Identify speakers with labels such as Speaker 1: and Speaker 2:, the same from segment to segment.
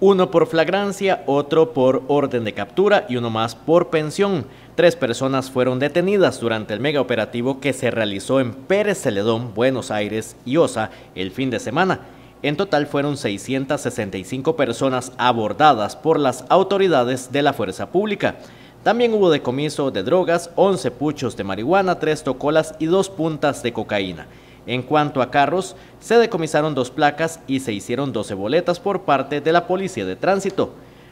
Speaker 1: uno por flagrancia, otro por orden de captura y uno más por pensión. Tres personas fueron detenidas durante el megaoperativo que se realizó en Pérez Celedón, Buenos Aires y Osa el fin de semana. En total fueron 665 personas abordadas por las autoridades de la fuerza pública. También hubo decomiso de drogas, 11 puchos de marihuana, 3 tocolas y 2 puntas de cocaína. En cuanto a carros, se decomisaron dos placas y se hicieron 12 boletas por parte de la Policía de Tránsito.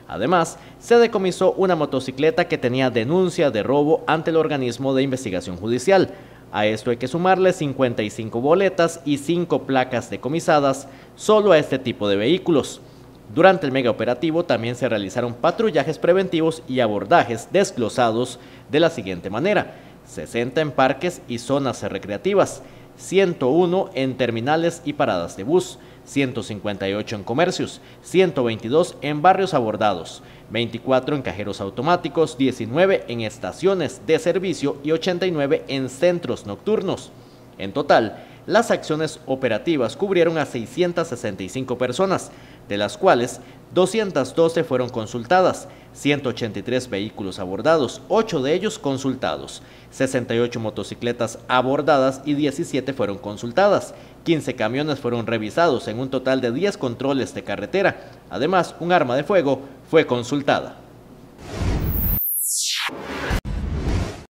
Speaker 1: Además, se decomisó una motocicleta que tenía denuncia de robo ante el organismo de investigación judicial. A esto hay que sumarle 55 boletas y 5 placas decomisadas solo a este tipo de vehículos. Durante el megaoperativo también se realizaron patrullajes preventivos y abordajes desglosados de la siguiente manera. 60 en parques y zonas recreativas, 101 en terminales y paradas de bus, 158 en comercios, 122 en barrios abordados, 24 en cajeros automáticos, 19 en estaciones de servicio y 89 en centros nocturnos. En total, las acciones operativas cubrieron a 665 personas, de las cuales 212 fueron consultadas, 183 vehículos abordados, 8 de ellos consultados, 68 motocicletas abordadas y 17 fueron consultadas, 15 camiones fueron revisados en un total de 10 controles de carretera, además un arma de fuego fue consultada.